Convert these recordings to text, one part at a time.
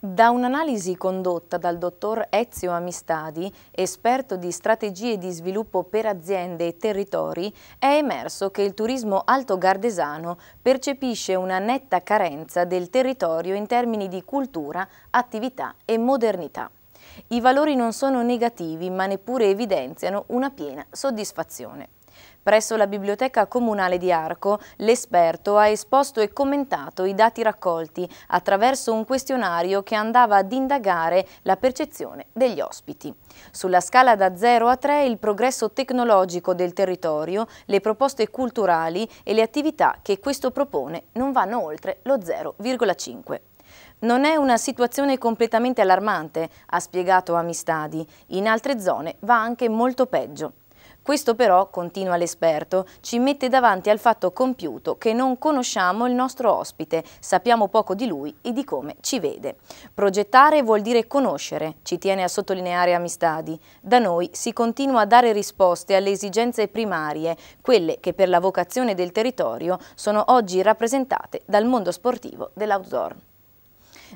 Da un'analisi condotta dal dottor Ezio Amistadi, esperto di strategie di sviluppo per aziende e territori, è emerso che il turismo alto-gardesano percepisce una netta carenza del territorio in termini di cultura, attività e modernità. I valori non sono negativi ma neppure evidenziano una piena soddisfazione. Presso la Biblioteca Comunale di Arco, l'esperto ha esposto e commentato i dati raccolti attraverso un questionario che andava ad indagare la percezione degli ospiti. Sulla scala da 0 a 3 il progresso tecnologico del territorio, le proposte culturali e le attività che questo propone non vanno oltre lo 0,5. Non è una situazione completamente allarmante, ha spiegato Amistadi, in altre zone va anche molto peggio. Questo però, continua l'esperto, ci mette davanti al fatto compiuto che non conosciamo il nostro ospite, sappiamo poco di lui e di come ci vede. Progettare vuol dire conoscere, ci tiene a sottolineare Amistadi. Da noi si continua a dare risposte alle esigenze primarie, quelle che per la vocazione del territorio sono oggi rappresentate dal mondo sportivo dell'outdoor.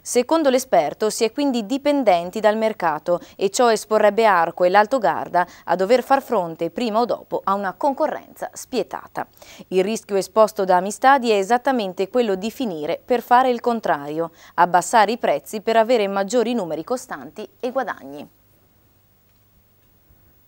Secondo l'esperto si è quindi dipendenti dal mercato e ciò esporrebbe Arco e l'Alto Garda a dover far fronte prima o dopo a una concorrenza spietata. Il rischio esposto da Amistadi è esattamente quello di finire per fare il contrario, abbassare i prezzi per avere maggiori numeri costanti e guadagni.